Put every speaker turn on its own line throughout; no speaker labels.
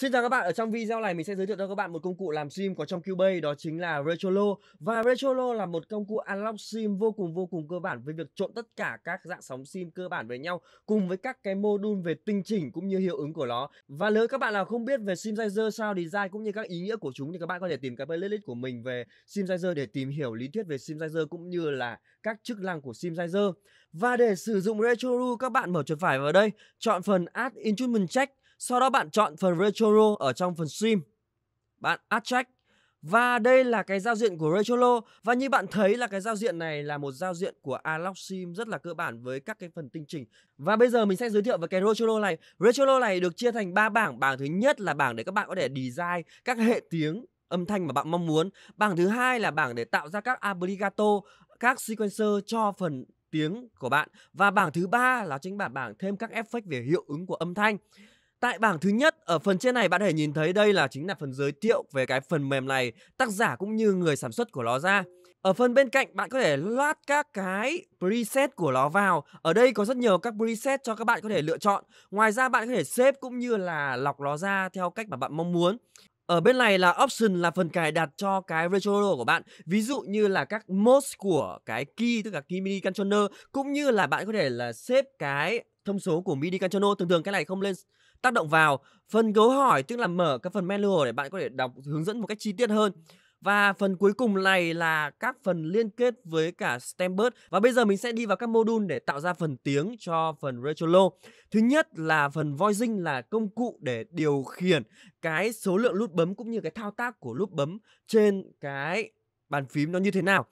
Xin chào các bạn, ở trong video này mình sẽ giới thiệu cho các bạn một công cụ làm sim có trong Cubase đó chính là Retrolo Và Retrolo là một công cụ unlock sim vô cùng vô cùng cơ bản với việc trộn tất cả các dạng sóng sim cơ bản với nhau cùng với các cái module về tinh chỉnh cũng như hiệu ứng của nó Và nếu các bạn nào không biết về sim sao sound design cũng như các ý nghĩa của chúng thì các bạn có thể tìm cái playlist của mình về sim sizer để tìm hiểu lý thuyết về sim sizer cũng như là các chức năng của sim sizer Và để sử dụng Retrolo các bạn mở chuột phải vào đây, chọn phần Add Instrument Check sau đó bạn chọn phần Retrolo ở trong phần stream. Bạn add check và đây là cái giao diện của Retrolo và như bạn thấy là cái giao diện này là một giao diện của Alog Sim rất là cơ bản với các cái phần tinh chỉnh. Và bây giờ mình sẽ giới thiệu về cái Retrolo này. Retrolo này được chia thành 3 bảng. Bảng thứ nhất là bảng để các bạn có thể design các hệ tiếng âm thanh mà bạn mong muốn. Bảng thứ hai là bảng để tạo ra các obligato, các sequencer cho phần tiếng của bạn và bảng thứ ba là chính bản bảng thêm các effect về hiệu ứng của âm thanh. Tại bảng thứ nhất ở phần trên này bạn có thể nhìn thấy đây là chính là phần giới thiệu về cái phần mềm này, tác giả cũng như người sản xuất của nó ra. Ở phần bên cạnh bạn có thể loát các cái preset của nó vào. Ở đây có rất nhiều các preset cho các bạn có thể lựa chọn. Ngoài ra bạn có thể xếp cũng như là lọc nó ra theo cách mà bạn mong muốn. Ở bên này là option là phần cài đặt cho cái retro của bạn Ví dụ như là các modes của cái key tức là key midi controller Cũng như là bạn có thể là xếp cái thông số của midi controller Thường thường cái này không lên tác động vào phần gấu hỏi tức là mở các phần menu để bạn có thể đọc hướng dẫn một cách chi tiết hơn và phần cuối cùng này là các phần liên kết với cả Stembird. Và bây giờ mình sẽ đi vào các module để tạo ra phần tiếng cho phần Retrolo. Thứ nhất là phần voicing là công cụ để điều khiển cái số lượng nút bấm cũng như cái thao tác của nút bấm trên cái bàn phím nó như thế nào.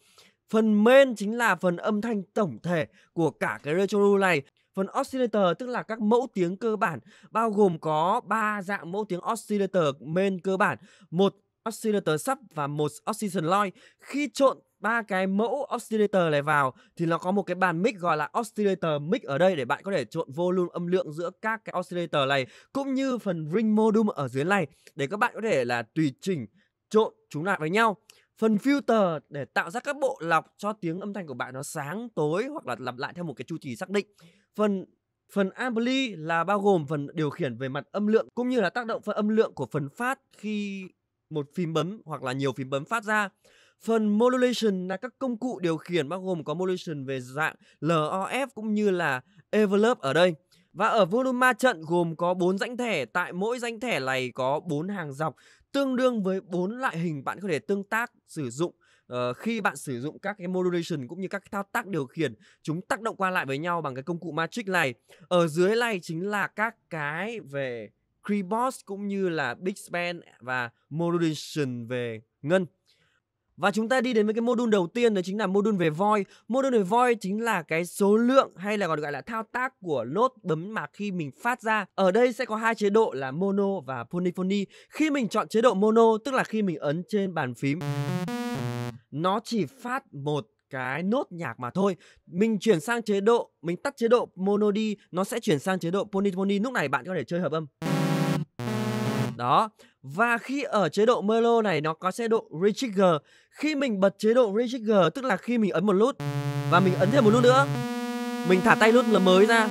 Phần main chính là phần âm thanh tổng thể của cả cái Retrolo này. Phần oscillator tức là các mẫu tiếng cơ bản bao gồm có 3 dạng mẫu tiếng oscillator main cơ bản, một oscillator sub và một oscillator loy. Khi trộn ba cái mẫu oscillator này vào thì nó có một cái bàn mic gọi là oscillator mic ở đây để bạn có thể trộn volume âm lượng giữa các cái oscillator này cũng như phần ring modulum ở dưới này để các bạn có thể là tùy chỉnh trộn chúng lại với nhau phần filter để tạo ra các bộ lọc cho tiếng âm thanh của bạn nó sáng tối hoặc là lặp lại theo một cái chu kỳ xác định phần phần ampli là bao gồm phần điều khiển về mặt âm lượng cũng như là tác động phần âm lượng của phần phát khi một phím bấm hoặc là nhiều phím bấm phát ra Phần modulation là các công cụ điều khiển bao gồm có modulation về dạng LOF cũng như là envelope ở đây. Và ở volume ma trận gồm có bốn rãnh thẻ, tại mỗi rãnh thẻ này có bốn hàng dọc tương đương với bốn loại hình bạn có thể tương tác sử dụng Ờ, khi bạn sử dụng các cái modulation cũng như các thao tác điều khiển chúng tác động qua lại với nhau bằng cái công cụ matrix này ở dưới này chính là các cái về Creebox cũng như là Big Span và modulation về ngân và chúng ta đi đến với cái module đầu tiên đó chính là module về voi. Module về voi chính là cái số lượng hay là còn gọi là thao tác của nốt bấm mà khi mình phát ra. Ở đây sẽ có hai chế độ là mono và polyphony. Khi mình chọn chế độ mono tức là khi mình ấn trên bàn phím nó chỉ phát một cái nốt nhạc mà thôi mình chuyển sang chế độ mình tắt chế độ mono đi nó sẽ chuyển sang chế độ polyphony lúc này bạn có thể chơi hợp âm đó và khi ở chế độ melo này nó có chế độ retrigger khi mình bật chế độ retrigger tức là khi mình ấn một nút và mình ấn thêm một nút nữa mình thả tay nút là mới ra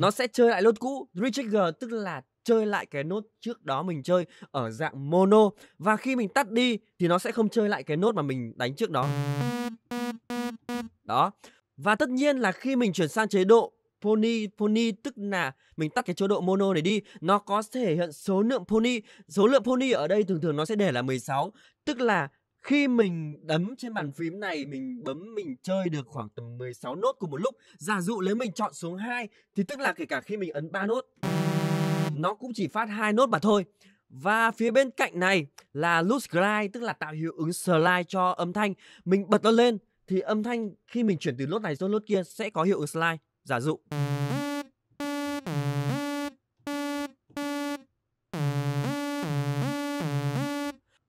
nó sẽ chơi lại nốt cũ retrigger tức là chơi lại cái nốt trước đó mình chơi ở dạng mono và khi mình tắt đi thì nó sẽ không chơi lại cái nốt mà mình đánh trước đó đó và tất nhiên là khi mình chuyển sang chế độ pony pony tức là mình tắt cái chế độ mono này đi nó có thể hiện số lượng pony số lượng pony ở đây thường thường nó sẽ để là 16 tức là khi mình đấm trên bàn phím này mình bấm mình chơi được khoảng tầm 16 nốt cùng một lúc giả dụ nếu mình chọn xuống 2 thì tức là kể cả khi mình ấn 3 nốt nó cũng chỉ phát hai nốt mà thôi và phía bên cạnh này là loose glide tức là tạo hiệu ứng slide cho âm thanh mình bật nó lên thì âm thanh khi mình chuyển từ nốt này sang nốt kia sẽ có hiệu ứng slide giả dụ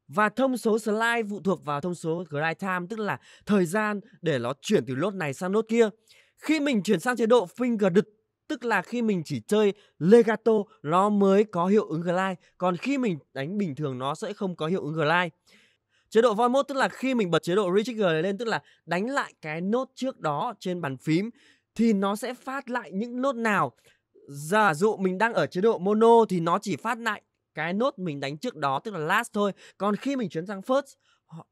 Và thông số slide phụ thuộc vào thông số glide time tức là thời gian để nó chuyển từ nốt này sang nốt kia. Khi mình chuyển sang chế độ finger đực tức là khi mình chỉ chơi legato nó mới có hiệu ứng glide còn khi mình đánh bình thường nó sẽ không có hiệu ứng glide chế độ voi mode tức là khi mình bật chế độ retrigger lên tức là đánh lại cái nốt trước đó trên bàn phím thì nó sẽ phát lại những nốt nào giả dụ mình đang ở chế độ mono thì nó chỉ phát lại cái nốt mình đánh trước đó tức là last thôi còn khi mình chuyển sang first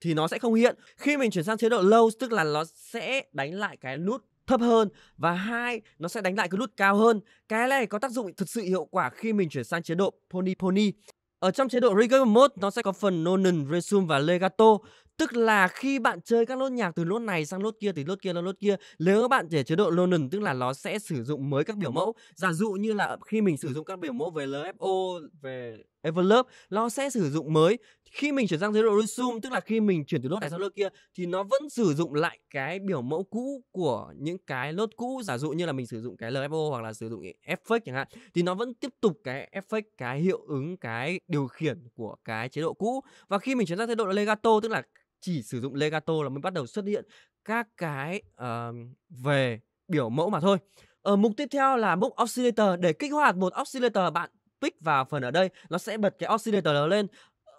thì nó sẽ không hiện khi mình chuyển sang chế độ low tức là nó sẽ đánh lại cái nút thấp hơn và hai nó sẽ đánh lại cái nút cao hơn cái này có tác dụng thực sự hiệu quả khi mình chuyển sang chế độ pony pony ở trong chế độ Rigor Mode nó sẽ có phần Nonon, Resume và Legato Tức là khi bạn chơi các nốt nhạc từ nốt này sang nốt kia, từ nốt kia sang nốt kia Nếu các bạn để chế độ Nonon tức là nó sẽ sử dụng mới các biểu mẫu Giả dụ như là khi mình sử dụng các biểu mẫu về LFO, về Everlove Nó sẽ sử dụng mới khi mình chuyển sang chế độ resume tức là khi mình chuyển từ nốt này sang nốt kia thì nó vẫn sử dụng lại cái biểu mẫu cũ của những cái nốt cũ giả dụ như là mình sử dụng cái LFO hoặc là sử dụng effect chẳng hạn thì nó vẫn tiếp tục cái effect cái hiệu ứng cái điều khiển của cái chế độ cũ và khi mình chuyển sang chế độ legato tức là chỉ sử dụng legato là mới bắt đầu xuất hiện các cái uh, về biểu mẫu mà thôi ở ờ, mục tiếp theo là mục oscillator để kích hoạt một oscillator bạn pick vào phần ở đây nó sẽ bật cái oscillator lên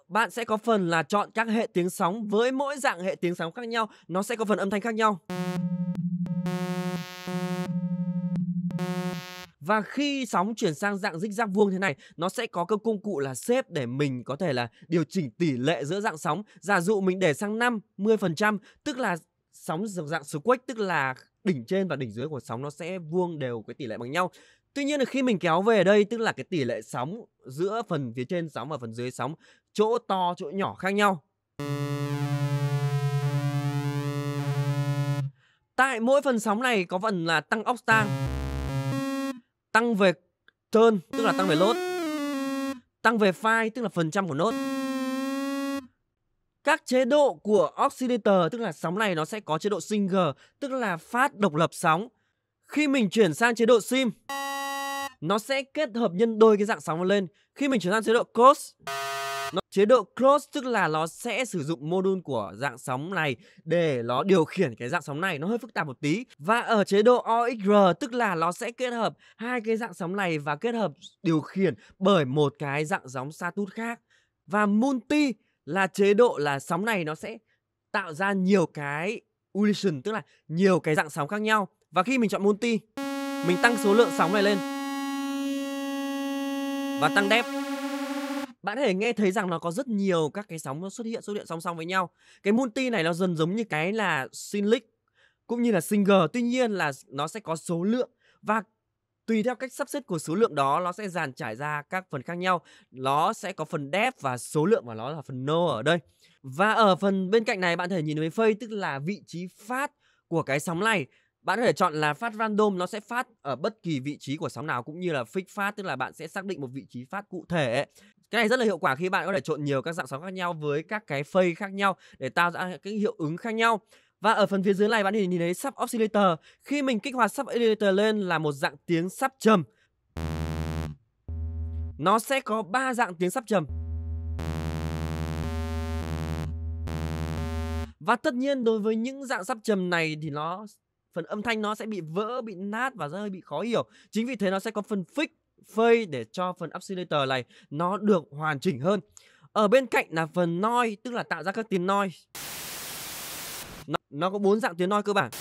bạn sẽ có phần là chọn các hệ tiếng sóng với mỗi dạng hệ tiếng sóng khác nhau nó sẽ có phần âm thanh khác nhau Và khi sóng chuyển sang dạng dích giác vuông thế này, nó sẽ có cái công cụ là xếp để mình có thể là điều chỉnh tỷ lệ giữa dạng sóng. Giả dụ mình để sang 5, 10%, tức là sóng dạng quách, tức là đỉnh trên và đỉnh dưới của sóng nó sẽ vuông đều cái tỷ lệ bằng nhau. Tuy nhiên là khi mình kéo về đây tức là cái tỷ lệ sóng giữa phần phía trên sóng và phần dưới sóng chỗ to chỗ nhỏ khác nhau. Tại mỗi phần sóng này có phần là tăng octang, tăng về turn tức là tăng về lốt, tăng về phai tức là phần trăm của nốt. Các chế độ của oscillator tức là sóng này nó sẽ có chế độ single tức là phát độc lập sóng. Khi mình chuyển sang chế độ sim nó sẽ kết hợp nhân đôi cái dạng sóng lên. Khi mình chuyển sang chế độ cos chế độ close tức là nó sẽ sử dụng module của dạng sóng này để nó điều khiển cái dạng sóng này nó hơi phức tạp một tí và ở chế độ OXR tức là nó sẽ kết hợp hai cái dạng sóng này và kết hợp điều khiển bởi một cái dạng sóng Satuth khác và multi là chế độ là sóng này nó sẽ tạo ra nhiều cái ulation tức là nhiều cái dạng sóng khác nhau và khi mình chọn multi mình tăng số lượng sóng này lên và tăng depth bạn có thể nghe thấy rằng nó có rất nhiều các cái sóng nó xuất hiện xuất hiện song song với nhau cái multi này nó dần giống như cái là synlic cũng như là single tuy nhiên là nó sẽ có số lượng và tùy theo cách sắp xếp của số lượng đó nó sẽ dàn trải ra các phần khác nhau nó sẽ có phần depth và số lượng và nó là phần no ở đây và ở phần bên cạnh này bạn thể nhìn thấy phây tức là vị trí phát của cái sóng này bạn có thể chọn là phát random nó sẽ phát ở bất kỳ vị trí của sóng nào cũng như là fix phát tức là bạn sẽ xác định một vị trí phát cụ thể cái này rất là hiệu quả khi bạn có thể trộn nhiều các dạng sóng khác nhau với các cái phây khác nhau để tạo ra cái hiệu ứng khác nhau và ở phần phía dưới này bạn nhìn thấy sub oscillator khi mình kích hoạt sub oscillator lên là một dạng tiếng sub trầm nó sẽ có ba dạng tiếng sub trầm Và tất nhiên đối với những dạng sắp trầm này thì nó phần âm thanh nó sẽ bị vỡ, bị nát và hơi bị khó hiểu. Chính vì thế nó sẽ có phần fix phơi để cho phần oscillator này nó được hoàn chỉnh hơn ở bên cạnh là phần noise tức là tạo ra các tiếng noise nó, nó có bốn dạng tiếng noise cơ bản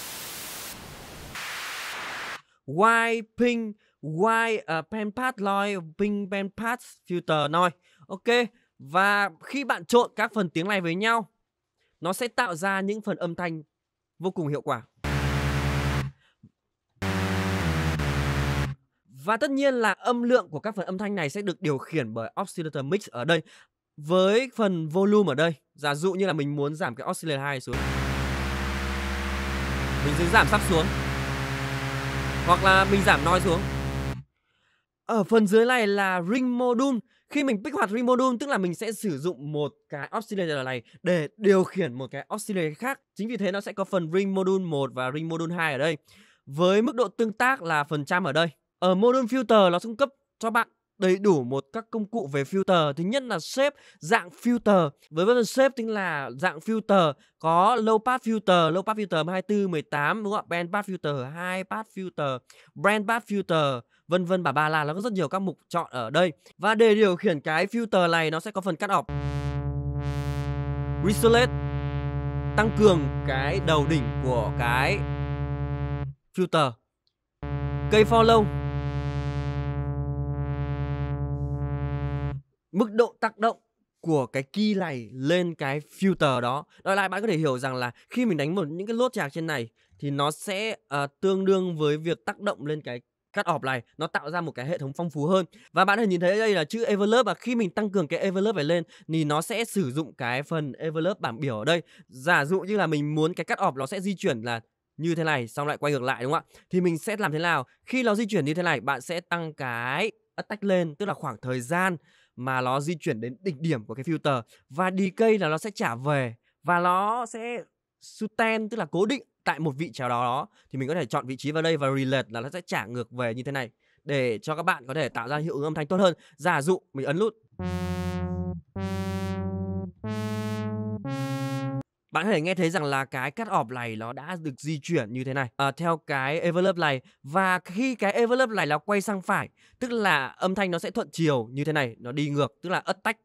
white pink white uh, pen path noise pink pen path filter noise ok và khi bạn trộn các phần tiếng này với nhau nó sẽ tạo ra những phần âm thanh vô cùng hiệu quả Và tất nhiên là âm lượng của các phần âm thanh này sẽ được điều khiển bởi oscillator mix ở đây. Với phần volume ở đây, giả dụ như là mình muốn giảm cái oscillator 2 xuống. Mình sẽ giảm sắp xuống. Hoặc là mình giảm noise xuống. Ở phần dưới này là ring module. Khi mình kích hoạt ring module tức là mình sẽ sử dụng một cái oscillator này để điều khiển một cái oscillator khác. Chính vì thế nó sẽ có phần ring module 1 và ring module 2 ở đây. Với mức độ tương tác là phần trăm ở đây ở ờ, modern filter nó cung cấp cho bạn đầy đủ một các công cụ về filter thứ nhất là shape dạng filter với phần shape tính là dạng filter có low pass filter low pass filter 24 18 đúng không ạ band pass filter high pass filter brand pass filter vân vân bà ba là nó có rất nhiều các mục chọn ở đây và để điều khiển cái filter này nó sẽ có phần cắt off reselect tăng cường cái đầu đỉnh của cái filter cây follow mức độ tác động của cái key này lên cái filter đó. Đó là bạn có thể hiểu rằng là khi mình đánh một những cái lốt nhạc trên này thì nó sẽ uh, tương đương với việc tác động lên cái cắt off này nó tạo ra một cái hệ thống phong phú hơn và bạn có thể nhìn thấy đây là chữ envelope và khi mình tăng cường cái envelope này lên thì nó sẽ sử dụng cái phần envelope bảng biểu ở đây giả dụ như là mình muốn cái cắt off nó sẽ di chuyển là như thế này xong lại quay ngược lại đúng không ạ thì mình sẽ làm thế nào khi nó di chuyển như thế này bạn sẽ tăng cái attack lên tức là khoảng thời gian mà nó di chuyển đến đỉnh điểm của cái filter và decay là nó sẽ trả về và nó sẽ sustain tức là cố định tại một vị trí đó, đó thì mình có thể chọn vị trí vào đây và relate là nó sẽ trả ngược về như thế này để cho các bạn có thể tạo ra hiệu ứng âm thanh tốt hơn giả dụ mình ấn nút bạn có thể nghe thấy rằng là cái cắt ọp này nó đã được di chuyển như thế này à, theo cái envelope này và khi cái envelope này nó quay sang phải tức là âm thanh nó sẽ thuận chiều như thế này nó đi ngược tức là ất tách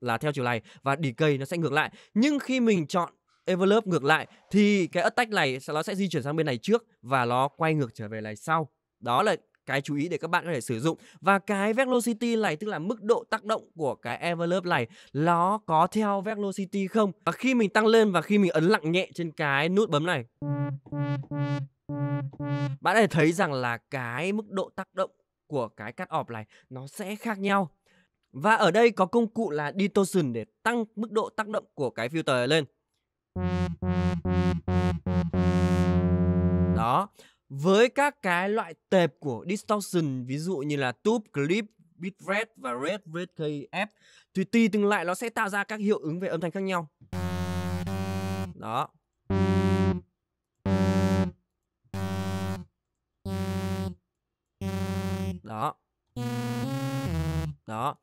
là theo chiều này và đi cây nó sẽ ngược lại nhưng khi mình chọn envelope ngược lại thì cái ất tách này nó sẽ di chuyển sang bên này trước và nó quay ngược trở về này sau đó là cái chú ý để các bạn có thể sử dụng và cái velocity này tức là mức độ tác động của cái envelope này nó có theo velocity không và khi mình tăng lên và khi mình ấn lặng nhẹ trên cái nút bấm này bạn có thể thấy rằng là cái mức độ tác động của cái cắt off này nó sẽ khác nhau và ở đây có công cụ là distortion để tăng mức độ tác động của cái filter lên đó với các cái loại tệp của distortion ví dụ như là tube clip bitrate và red red kf thì tùy từng loại nó sẽ tạo ra các hiệu ứng về âm thanh khác nhau đó đó đó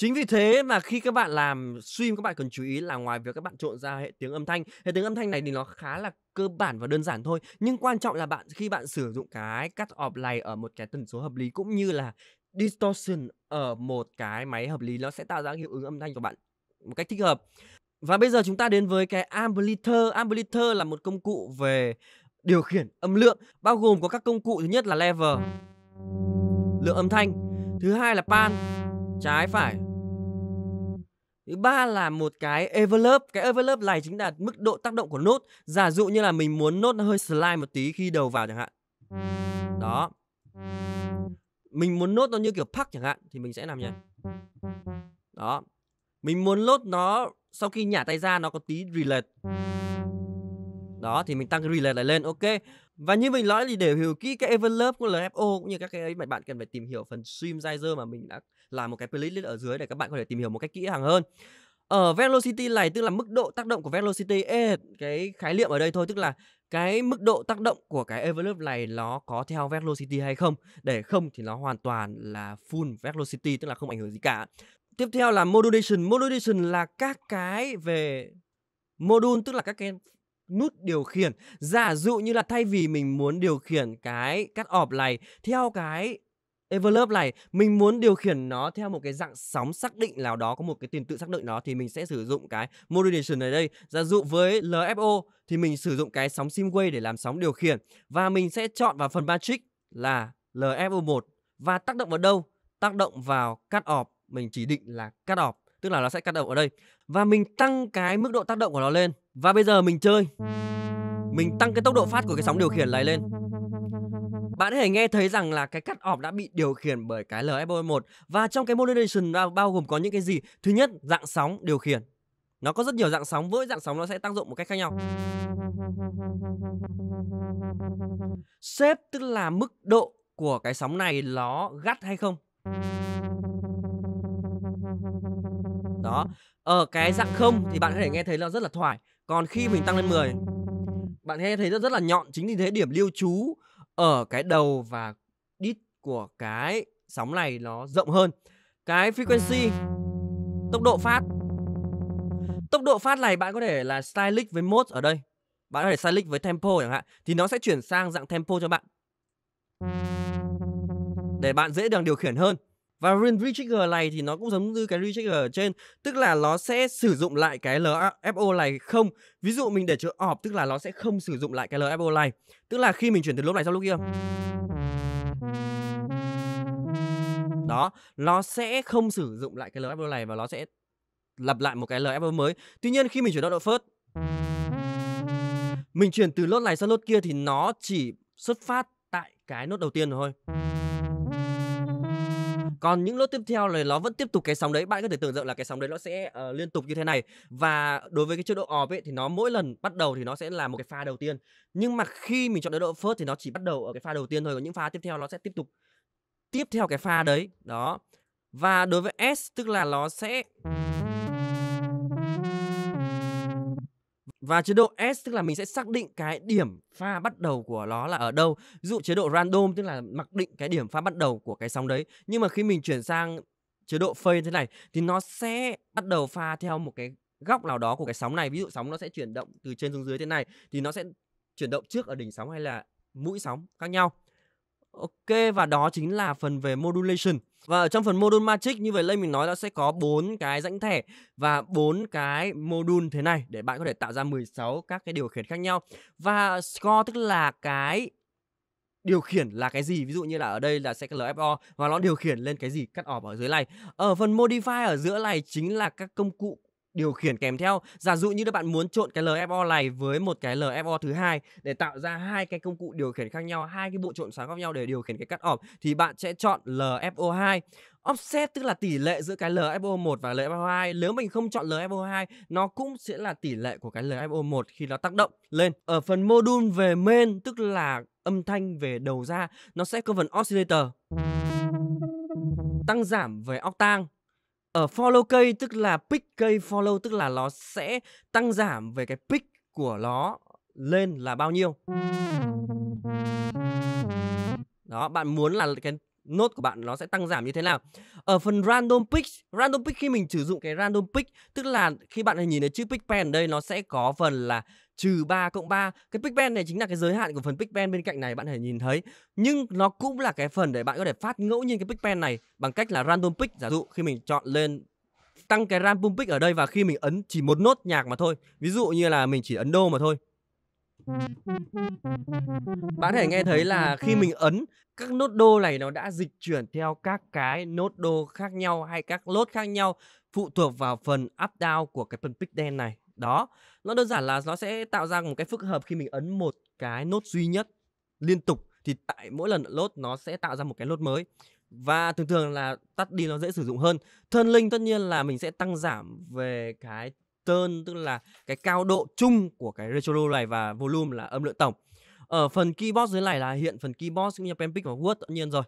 Chính vì thế mà khi các bạn làm stream các bạn cần chú ý là ngoài việc các bạn trộn ra hệ tiếng âm thanh, hệ tiếng âm thanh này thì nó khá là cơ bản và đơn giản thôi, nhưng quan trọng là bạn khi bạn sử dụng cái cắt off này ở một cái tần số hợp lý cũng như là distortion ở một cái máy hợp lý nó sẽ tạo ra hiệu ứng âm thanh của bạn một cách thích hợp. Và bây giờ chúng ta đến với cái ampliter. Ampliter là một công cụ về điều khiển âm lượng bao gồm có các công cụ thứ nhất là lever lượng âm thanh, thứ hai là pan trái phải thứ ba là một cái envelope cái envelope này chính là mức độ tác động của nốt giả dụ như là mình muốn nốt nó hơi slide một tí khi đầu vào chẳng hạn đó mình muốn nốt nó như kiểu park chẳng hạn thì mình sẽ làm như đó mình muốn nốt nó sau khi nhả tay ra nó có tí relay đó thì mình tăng cái relay lại lên ok và như mình nói thì để hiểu kỹ cái envelope của LFO cũng như các cái ấy mà bạn cần phải tìm hiểu phần stream riser mà mình đã là một cái playlist ở dưới để các bạn có thể tìm hiểu một cách kỹ càng hơn ở ờ, velocity này tức là mức độ tác động của velocity Ê, cái khái niệm ở đây thôi tức là cái mức độ tác động của cái envelope này nó có theo velocity hay không để không thì nó hoàn toàn là full velocity tức là không ảnh hưởng gì cả tiếp theo là modulation modulation là các cái về module tức là các cái nút điều khiển giả dụ như là thay vì mình muốn điều khiển cái cắt ọp này theo cái Everlove này mình muốn điều khiển nó theo một cái dạng sóng xác định nào đó có một cái tiền tự xác định nó thì mình sẽ sử dụng cái modulation này đây giả dụ với LFO thì mình sử dụng cái sóng wave để làm sóng điều khiển và mình sẽ chọn vào phần matrix là LFO1 và tác động vào đâu tác động vào cắt off mình chỉ định là cắt off tức là nó sẽ cắt động ở đây và mình tăng cái mức độ tác động của nó lên và bây giờ mình chơi mình tăng cái tốc độ phát của cái sóng điều khiển này lên bạn có thể nghe thấy rằng là cái cắt off đã bị điều khiển bởi cái LFO1 và trong cái modulation bao gồm có những cái gì? Thứ nhất, dạng sóng điều khiển. Nó có rất nhiều dạng sóng, với dạng sóng nó sẽ tác dụng một cách khác nhau. shape tức là mức độ của cái sóng này nó gắt hay không. Đó, ở cái dạng không thì bạn có thể nghe thấy nó rất là thoải. Còn khi mình tăng lên 10, bạn nghe thấy nó rất là nhọn, chính vì thế điểm lưu trú ở cái đầu và đít của cái sóng này nó rộng hơn. Cái frequency tốc độ phát tốc độ phát này bạn có thể là stylic với mode ở đây. Bạn có thể stylic với tempo chẳng hạn thì nó sẽ chuyển sang dạng tempo cho bạn. Để bạn dễ dàng điều khiển hơn và retrigger này thì nó cũng giống như cái retrigger ở trên tức là nó sẽ sử dụng lại cái LFO này không ví dụ mình để chữ off tức là nó sẽ không sử dụng lại cái LFO này tức là khi mình chuyển từ lúc này sang lúc kia đó nó sẽ không sử dụng lại cái LFO này và nó sẽ lặp lại một cái LFO mới tuy nhiên khi mình chuyển độ first mình chuyển từ lốt này sang lốt kia thì nó chỉ xuất phát tại cái nốt đầu tiên thôi còn những lốt tiếp theo này nó vẫn tiếp tục cái sóng đấy bạn có thể tưởng tượng là cái sóng đấy nó sẽ uh, liên tục như thế này và đối với cái chế độ off ấy thì nó mỗi lần bắt đầu thì nó sẽ là một cái pha đầu tiên nhưng mà khi mình chọn chế độ first thì nó chỉ bắt đầu ở cái pha đầu tiên thôi còn những pha tiếp theo nó sẽ tiếp tục tiếp theo cái pha đấy đó và đối với s tức là nó sẽ và chế độ S tức là mình sẽ xác định cái điểm pha bắt đầu của nó là ở đâu. Ví dụ chế độ random tức là mặc định cái điểm pha bắt đầu của cái sóng đấy. Nhưng mà khi mình chuyển sang chế độ phase thế này thì nó sẽ bắt đầu pha theo một cái góc nào đó của cái sóng này. Ví dụ sóng nó sẽ chuyển động từ trên xuống dưới thế này thì nó sẽ chuyển động trước ở đỉnh sóng hay là mũi sóng khác nhau. Ok và đó chính là phần về modulation. Và ở trong phần module matrix như vậy Lê mình nói là sẽ có bốn cái rãnh thẻ và bốn cái module thế này để bạn có thể tạo ra 16 các cái điều khiển khác nhau. Và score tức là cái điều khiển là cái gì ví dụ như là ở đây là sẽ LFO và nó điều khiển lên cái gì cắt off ở dưới này ở phần modify ở giữa này chính là các công cụ điều khiển kèm theo giả dụ như các bạn muốn trộn cái LFO này với một cái LFO thứ hai để tạo ra hai cái công cụ điều khiển khác nhau hai cái bộ trộn sáng khác nhau để điều khiển cái cắt off thì bạn sẽ chọn LFO2 offset tức là tỷ lệ giữa cái LFO1 và LFO2 nếu mình không chọn LFO2 nó cũng sẽ là tỷ lệ của cái LFO1 khi nó tác động lên ở phần module về main tức là âm thanh về đầu ra nó sẽ có phần oscillator tăng giảm về octang ở follow cây tức là pick cây follow tức là nó sẽ tăng giảm về cái pick của nó lên là bao nhiêu đó bạn muốn là cái nốt của bạn nó sẽ tăng giảm như thế nào ở phần random pick random pick khi mình sử dụng cái random pick tức là khi bạn nhìn thấy chữ pick pen đây nó sẽ có phần là trừ 3 cộng 3. Cái pixel này chính là cái giới hạn của phần pixel bên cạnh này bạn hãy nhìn thấy. Nhưng nó cũng là cái phần để bạn có thể phát ngẫu nhiên cái pixel này bằng cách là random pick. Giả dụ khi mình chọn lên tăng cái random pick ở đây và khi mình ấn chỉ một nốt nhạc mà thôi. Ví dụ như là mình chỉ ấn đô mà thôi. Bạn thể nghe thấy là khi mình ấn các nốt đô này nó đã dịch chuyển theo các cái nốt đô khác nhau hay các lốt khác nhau phụ thuộc vào phần up down của cái phần pick đen này đó nó đơn giản là nó sẽ tạo ra một cái phức hợp khi mình ấn một cái nốt duy nhất liên tục thì tại mỗi lần lốt nó sẽ tạo ra một cái lốt mới và thường thường là tắt đi nó dễ sử dụng hơn thân linh tất nhiên là mình sẽ tăng giảm về cái tơn tức là cái cao độ chung của cái retro này và volume là âm lượng tổng ở phần keyboard dưới này là hiện phần keyboard cũng như pen pick và word tất nhiên rồi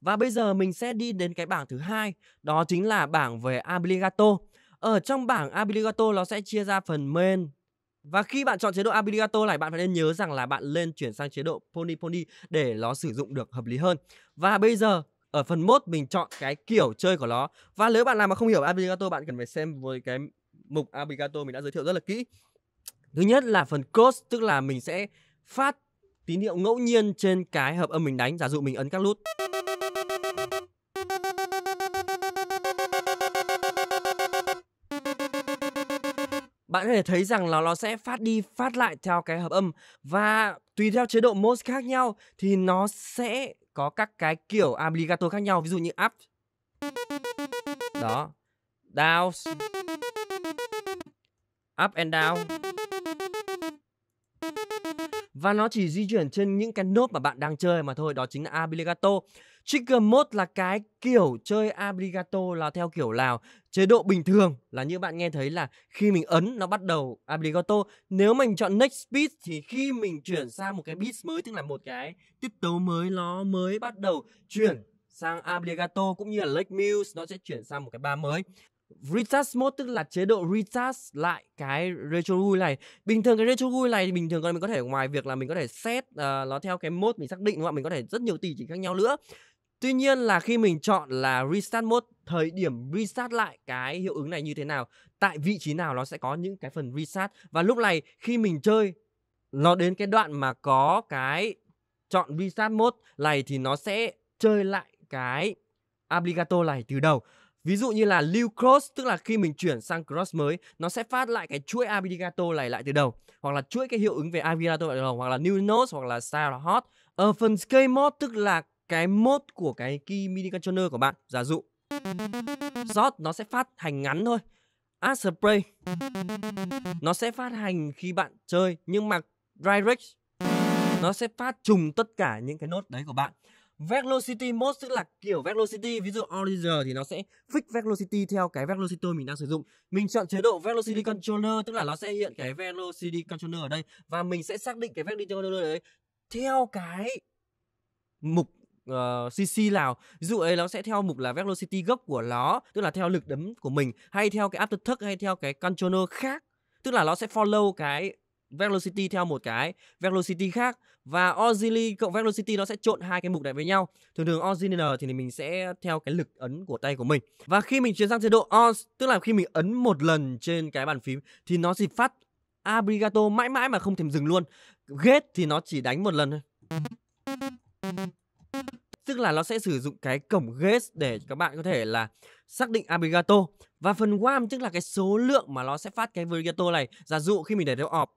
và bây giờ mình sẽ đi đến cái bảng thứ hai đó chính là bảng về obligato ở ờ, trong bảng Abiligato nó sẽ chia ra phần main và khi bạn chọn chế độ Abiligato này bạn phải nên nhớ rằng là bạn lên chuyển sang chế độ Pony Pony để nó sử dụng được hợp lý hơn. Và bây giờ ở phần mốt mình chọn cái kiểu chơi của nó. Và nếu bạn nào mà không hiểu Abiligato bạn cần phải xem với cái mục Abiligato mình đã giới thiệu rất là kỹ. Thứ nhất là phần cost tức là mình sẽ phát tín hiệu ngẫu nhiên trên cái hợp âm mình đánh. Giả dụ mình ấn các nút bạn có thể thấy rằng là nó sẽ phát đi phát lại theo cái hợp âm và tùy theo chế độ mode khác nhau thì nó sẽ có các cái kiểu obligato khác nhau ví dụ như up đó down up and down và nó chỉ di chuyển trên những cái nốt mà bạn đang chơi mà thôi đó chính là obligato Trigger mode là cái kiểu chơi obligato là theo kiểu Lào. Chế độ bình thường là như bạn nghe thấy là khi mình ấn nó bắt đầu obligato. Nếu mình chọn next beat thì khi mình chuyển sang một cái beat mới tức là một cái tiết tấu mới nó mới bắt đầu chuyển sang obligato cũng như là Lake Muse nó sẽ chuyển sang một cái ba mới. Retouch mode tức là chế độ retouch lại cái retro GUI này. Bình thường cái retro GUI này thì bình thường còn mình có thể ngoài việc là mình có thể set uh, nó theo cái mode mình xác định đúng không ạ? Mình có thể rất nhiều tỷ chỉnh khác nhau nữa. Tuy nhiên là khi mình chọn là restart mode thời điểm restart lại cái hiệu ứng này như thế nào, tại vị trí nào nó sẽ có những cái phần restart và lúc này khi mình chơi nó đến cái đoạn mà có cái chọn restart mode này thì nó sẽ chơi lại cái obligato này từ đầu. Ví dụ như là lưu cross tức là khi mình chuyển sang cross mới nó sẽ phát lại cái chuỗi obligato này lại từ đầu hoặc là chuỗi cái hiệu ứng về obligato lại từ đầu hoặc là new nodes hoặc là star hot. Ở phần scale mode tức là cái mốt của cái key mini controller của bạn giả dụ rót nó sẽ phát hành ngắn thôi Ad Spray Nó sẽ phát hành khi bạn chơi Nhưng mà Direct Nó sẽ phát trùng tất cả những cái nốt đấy của bạn Velocity Mode tức là kiểu Velocity Ví dụ Orizer thì nó sẽ fix Velocity theo cái Velocity mình đang sử dụng Mình chọn chế độ Velocity Controller Tức là nó sẽ hiện cái Velocity Controller ở đây Và mình sẽ xác định cái Velocity Controller đấy Theo cái mục uh, cc nào ví dụ ấy nó sẽ theo mục là velocity gốc của nó tức là theo lực đấm của mình hay theo cái aftertouch hay theo cái controller khác tức là nó sẽ follow cái velocity theo một cái velocity khác và auxiliary cộng velocity nó sẽ trộn hai cái mục này với nhau thường thường auxiliary thì mình sẽ theo cái lực ấn của tay của mình và khi mình chuyển sang chế độ on tức là khi mình ấn một lần trên cái bàn phím thì nó chỉ phát abrigato mãi mãi mà không thèm dừng luôn gate thì nó chỉ đánh một lần thôi tức là nó sẽ sử dụng cái cổng gate để các bạn có thể là xác định abrigato và phần warm tức là cái số lượng mà nó sẽ phát cái abrigato này giả dụ khi mình để theo ọp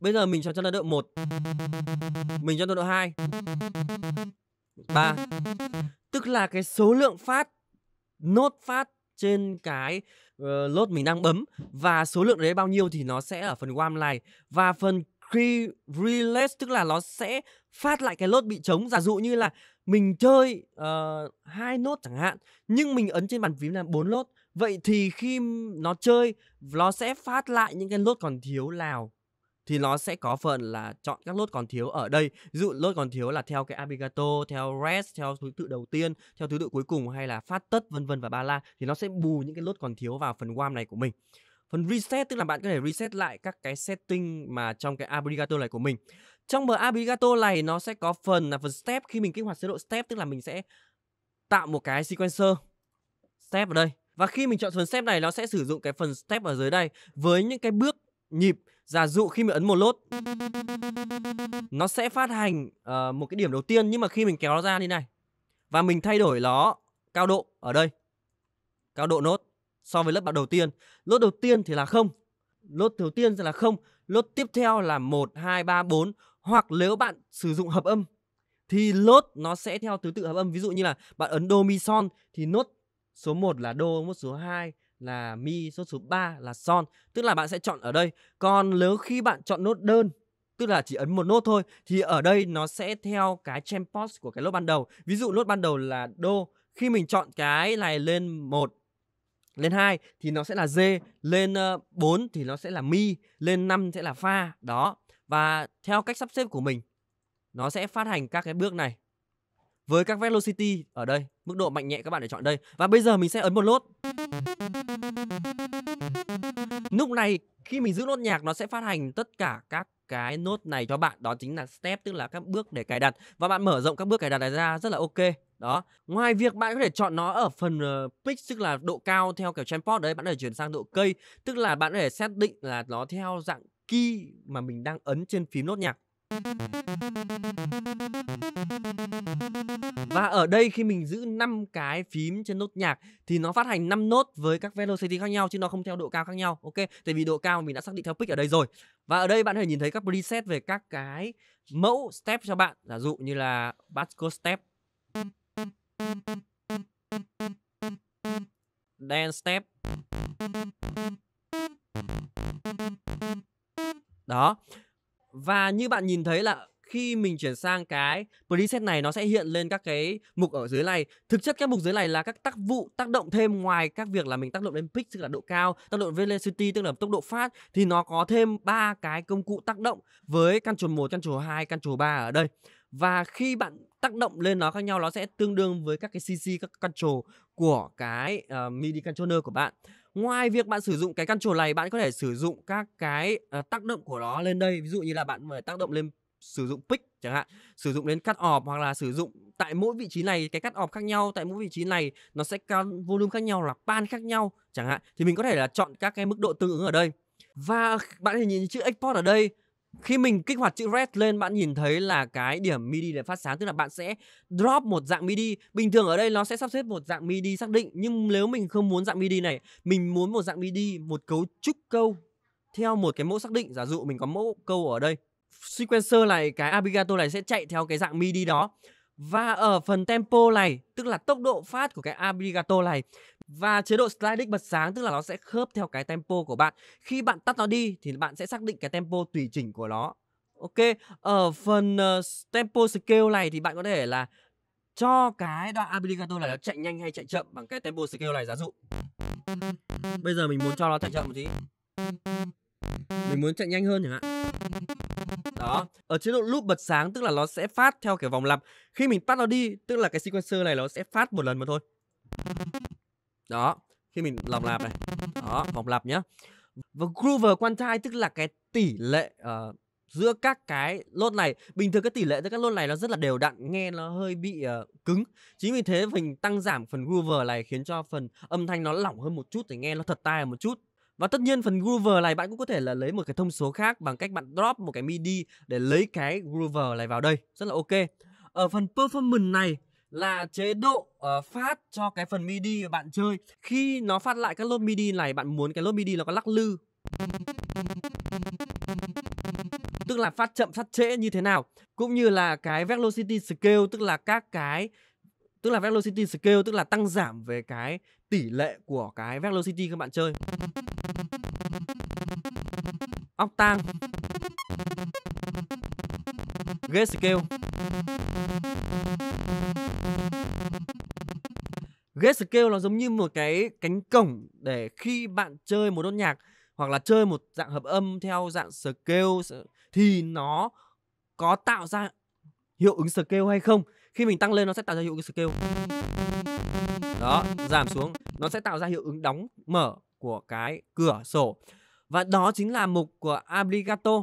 bây giờ mình cho cho nó độ 1 mình cho nó độ 2 3 tức là cái số lượng phát nốt phát trên cái uh, lốt mình đang bấm và số lượng đấy bao nhiêu thì nó sẽ ở phần warm này và phần khi release tức là nó sẽ phát lại cái lốt bị trống giả dụ như là mình chơi ờ, hai nốt chẳng hạn nhưng mình ấn trên bàn phím là bốn lốt vậy thì khi nó chơi nó sẽ phát lại những cái lốt còn thiếu nào thì nó sẽ có phần là chọn các lốt còn thiếu ở đây ví dụ lốt còn thiếu là theo cái abigato theo rest theo thứ tự đầu tiên theo thứ tự cuối cùng hay là phát tất vân vân và ba la thì nó sẽ bù những cái lốt còn thiếu vào phần warm này của mình phần reset tức là bạn có thể reset lại các cái setting mà trong cái aggregator này của mình trong bờ aggregator này nó sẽ có phần là phần step khi mình kích hoạt chế độ step tức là mình sẽ tạo một cái sequencer step ở đây và khi mình chọn phần step này nó sẽ sử dụng cái phần step ở dưới đây với những cái bước nhịp giả dụ khi mình ấn một lốt nó sẽ phát hành uh, một cái điểm đầu tiên nhưng mà khi mình kéo nó ra như này và mình thay đổi nó cao độ ở đây cao độ nốt so với lớp bạn đầu tiên lốt đầu tiên thì là không lốt đầu tiên thì là không lốt tiếp theo là một hai ba bốn hoặc nếu bạn sử dụng hợp âm thì lốt nó sẽ theo thứ tự hợp âm ví dụ như là bạn ấn do mi son thì nốt số 1 là do, nốt số 2 là mi số số 3 là son tức là bạn sẽ chọn ở đây còn nếu khi bạn chọn nốt đơn tức là chỉ ấn một nốt thôi thì ở đây nó sẽ theo cái tempo của cái lốt ban đầu ví dụ lốt ban đầu là đô khi mình chọn cái này lên một lên 2 thì nó sẽ là D, lên 4 ờ, thì nó sẽ là Mi, lên 5 sẽ là Fa. Đó. Và theo cách sắp xếp của mình, nó sẽ phát hành các cái bước này. Với các velocity ở đây, mức độ mạnh nhẹ các bạn để chọn đây. Và bây giờ mình sẽ ấn một lốt. Lúc này khi mình giữ nốt nhạc nó sẽ phát hành tất cả các cái nốt này cho bạn. Đó chính là step tức là các bước để cài đặt. Và bạn mở rộng các bước cài đặt này ra rất là ok đó ngoài việc bạn có thể chọn nó ở phần ờ, pitch tức là độ cao theo kiểu tripod đấy bạn có thể chuyển sang độ cây tức là bạn có thể xác định là nó theo dạng key mà mình đang ấn trên phím nốt nhạc và ở đây khi mình giữ 5 cái phím trên nốt nhạc thì nó phát hành 5 nốt với các velocity khác nhau chứ nó không theo độ cao khác nhau. Ok, tại vì độ cao mình đã xác định theo pitch ở đây rồi. Và ở đây bạn có thể nhìn thấy các preset về các cái mẫu step cho bạn. Giả dụ như là Basco step Dance step. Đó. Và như bạn nhìn thấy là khi mình chuyển sang cái preset này nó sẽ hiện lên các cái mục ở dưới này thực chất các mục dưới này là các tác vụ tác động thêm ngoài các việc là mình tác động lên pitch tức là độ cao tác động velocity tức là tốc độ phát thì nó có thêm ba cái công cụ tác động với căn control một căn control hai căn control ba ở đây và khi bạn tác động lên nó khác nhau nó sẽ tương đương với các cái CC các control của cái uh, ờ, MIDI controller của bạn. Ngoài việc bạn sử dụng cái control này bạn có thể sử dụng các cái uh, tác động của nó lên đây ví dụ như là bạn phải tác động lên sử dụng pick chẳng hạn sử dụng đến cắt off hoặc là sử dụng tại mỗi vị trí này cái cắt off khác nhau tại mỗi vị trí này nó sẽ cao volume khác nhau là pan khác nhau chẳng hạn thì mình có thể là chọn các cái mức độ tương ứng ở đây và bạn có thể nhìn chữ export ở đây khi mình kích hoạt chữ red lên bạn nhìn thấy là cái điểm midi để phát sáng tức là bạn sẽ drop một dạng midi bình thường ở đây nó sẽ sắp xếp một dạng midi xác định nhưng nếu mình không muốn dạng midi này mình muốn một dạng midi một cấu trúc câu theo một cái mẫu xác định giả dụ mình có mẫu câu ở đây sequencer này cái abigato này sẽ chạy theo cái dạng midi đó và ở phần tempo này tức là tốc độ phát của cái abigato này và chế độ sliding bật sáng tức là nó sẽ khớp theo cái tempo của bạn. Khi bạn tắt nó đi thì bạn sẽ xác định cái tempo tùy chỉnh của nó. Ok, ở phần uh, tempo scale này thì bạn có thể là cho cái đoạn applicator này nó chạy nhanh hay chạy chậm bằng cái tempo scale này giả dụ. Bây giờ mình muốn cho nó chạy chậm một tí. Mình muốn chạy nhanh hơn chẳng hạn. Đó, ở chế độ loop bật sáng tức là nó sẽ phát theo kiểu vòng lặp. Khi mình tắt nó đi, tức là cái sequencer này nó sẽ phát một lần mà thôi đó khi mình lòng lạp này đó vòng lạp nhá và groover quantile tức là cái tỷ lệ uh, giữa các cái lốt này bình thường cái tỷ lệ giữa các lốt này nó rất là đều đặn nghe nó hơi bị uh, cứng chính vì thế mình tăng giảm phần groover này khiến cho phần âm thanh nó lỏng hơn một chút để nghe nó thật tai một chút và tất nhiên phần groover này bạn cũng có thể là lấy một cái thông số khác bằng cách bạn drop một cái midi để lấy cái groover này vào đây rất là ok ở phần performance này là chế độ uh, phát cho cái phần MIDI mà bạn chơi. Khi nó phát lại các lốt MIDI này, bạn muốn cái lốt MIDI nó có lắc lư. Tức là phát chậm, phát trễ như thế nào. Cũng như là cái velocity scale, tức là các cái tức là velocity scale tức là tăng giảm về cái tỷ lệ của cái velocity các bạn chơi octang gate scale Get Scale nó giống như một cái cánh cổng để khi bạn chơi một nốt nhạc hoặc là chơi một dạng hợp âm theo dạng scale thì nó có tạo ra hiệu ứng scale hay không. Khi mình tăng lên nó sẽ tạo ra hiệu ứng scale. Đó, giảm xuống nó sẽ tạo ra hiệu ứng đóng mở của cái cửa sổ. Và đó chính là mục của Obligato.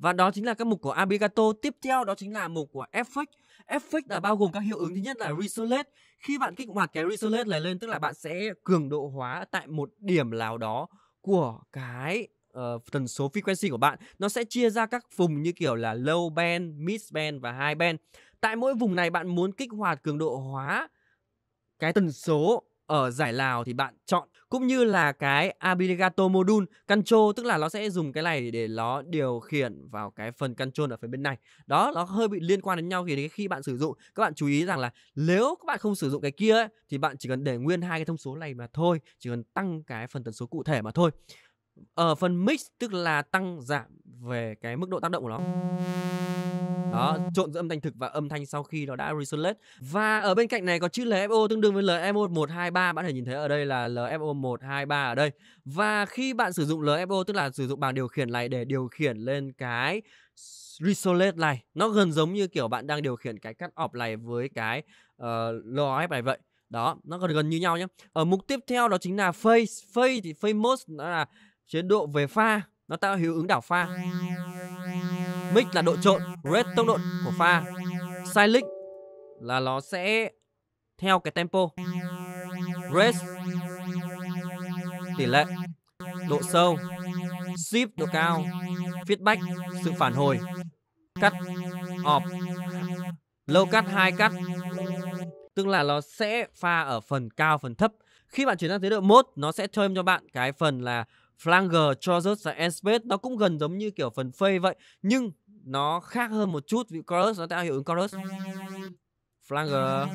Và đó chính là các mục của Abigato. Tiếp theo đó chính là mục của Effect. Effect là bao gồm các hiệu ứng thứ nhất là Resolate. Khi bạn kích hoạt cái Resolate này lên tức là bạn sẽ cường độ hóa tại một điểm nào đó của cái uh, tần số frequency của bạn. Nó sẽ chia ra các vùng như kiểu là low band, mid band và high band. Tại mỗi vùng này bạn muốn kích hoạt cường độ hóa cái tần số ở giải Lào thì bạn chọn cũng như là cái Abiligato Module cancho tức là nó sẽ dùng cái này để nó điều khiển vào cái phần cancho ở phía bên này đó nó hơi bị liên quan đến nhau thì khi bạn sử dụng các bạn chú ý rằng là nếu các bạn không sử dụng cái kia ấy, thì bạn chỉ cần để nguyên hai cái thông số này mà thôi chỉ cần tăng cái phần tần số cụ thể mà thôi ở phần mix tức là tăng giảm về cái mức độ tác động của nó đó à. trộn giữa âm thanh thực và âm thanh sau khi nó đã resolate và ở bên cạnh này có chữ LFO tương đương với LFO 123 bạn thể nhìn thấy ở đây là LFO 123 ở đây và khi bạn sử dụng LFO tức là sử dụng bảng điều khiển này để điều khiển lên cái Resolate này nó gần giống như kiểu bạn đang điều khiển cái cắt off này với cái uh, ờ, LOF này vậy đó nó gần gần như nhau nhé ở mục tiếp theo đó chính là phase phase thì phase mode nó là chế độ về pha nó tạo hiệu ứng đảo pha Mix là độ trộn, Red tốc độ của pha, Silic là nó sẽ theo cái tempo. Red tỷ lệ, độ sâu, Sweep độ cao, feedback sự phản hồi, cắt, off, low cắt, hai cắt. Tức là nó sẽ pha ở phần cao, phần thấp. Khi bạn chuyển sang chế độ mode, nó sẽ thêm cho bạn cái phần là Flanger, Trousers và Endspade nó cũng gần giống như kiểu phần phê vậy Nhưng nó khác hơn một chút vì chorus nó tạo hiệu ứng chorus flanger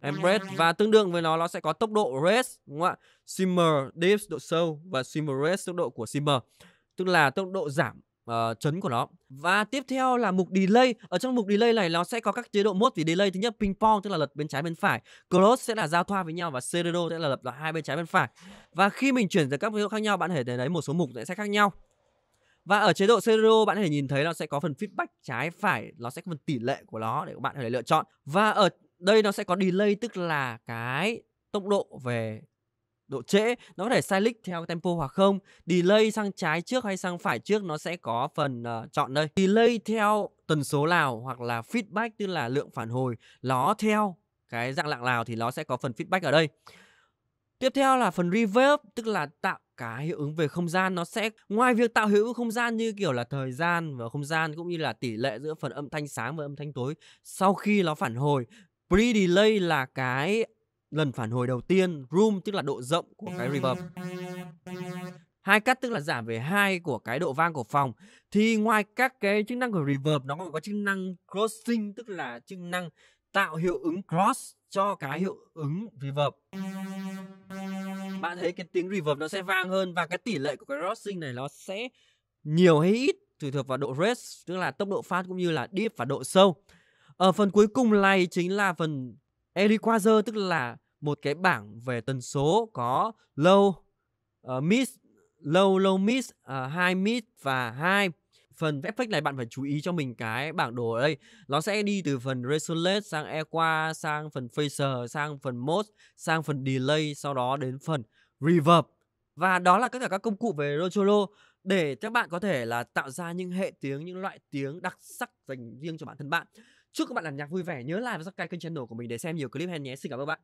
Embrace và tương đương với nó nó sẽ có tốc độ race đúng không ạ? Simmer dip độ sâu và simmer race tốc độ của simmer. Tức là tốc độ giảm uh, chấn của nó. Và tiếp theo là mục delay. Ở trong mục delay này nó sẽ có các chế độ mode vì delay thứ nhất ping pong tức là lật bên trái bên phải, close sẽ là giao thoa với nhau và cero sẽ là lật là hai bên trái bên phải. Và khi mình chuyển từ các chế độ khác nhau bạn thể thấy đấy một số mục sẽ khác nhau. Và ở chế độ stereo bạn có thể nhìn thấy nó sẽ có phần feedback trái phải, nó sẽ có phần tỷ lệ của nó để các bạn có thể lựa chọn. Và ở đây nó sẽ có delay tức là cái tốc độ về độ trễ nó có thể sai theo tempo hoặc không delay sang trái trước hay sang phải trước nó sẽ có phần uh, chọn đây delay theo tần số nào hoặc là feedback tức là lượng phản hồi nó theo cái dạng lạng nào thì nó sẽ có phần feedback ở đây Tiếp theo là phần reverb tức là tạo cái hiệu ứng về không gian nó sẽ ngoài việc tạo hiệu ứng không gian như kiểu là thời gian và không gian cũng như là tỷ lệ giữa phần âm thanh sáng và âm thanh tối sau khi nó phản hồi pre-delay là cái lần phản hồi đầu tiên room tức là độ rộng của cái reverb hai cắt tức là giảm về hai của cái độ vang của phòng thì ngoài các cái chức năng của reverb nó còn có chức năng crossing tức là chức năng tạo hiệu ứng cross cho cái hiệu ứng reverb bạn thấy cái tiếng reverb nó sẽ vang hơn và cái tỷ lệ của cái rosin này nó sẽ nhiều hay ít tùy thuộc vào độ res tức là tốc độ phát cũng như là deep và độ sâu ở phần cuối cùng này chính là phần equalizer tức là một cái bảng về tần số có low uh, mid low low mid uh, high mid và high phần fx này bạn phải chú ý cho mình cái bảng đồ ở đây nó sẽ đi từ phần resolate sang equa sang phần phaser sang phần mode sang phần delay sau đó đến phần reverb và đó là tất cả các công cụ về Rotolo để các bạn có thể là tạo ra những hệ tiếng, những loại tiếng đặc sắc dành riêng cho bản thân bạn. Chúc các bạn làm nhạc vui vẻ, nhớ like và subscribe kênh channel của mình để xem nhiều clip hay nhé. Xin cảm ơn các bạn.